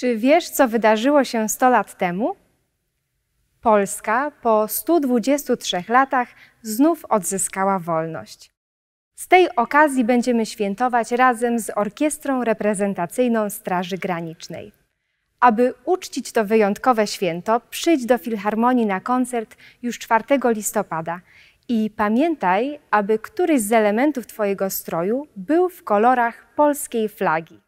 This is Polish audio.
Czy wiesz, co wydarzyło się 100 lat temu? Polska po 123 latach znów odzyskała wolność. Z tej okazji będziemy świętować razem z Orkiestrą Reprezentacyjną Straży Granicznej. Aby uczcić to wyjątkowe święto, przyjdź do Filharmonii na koncert już 4 listopada i pamiętaj, aby któryś z elementów Twojego stroju był w kolorach polskiej flagi.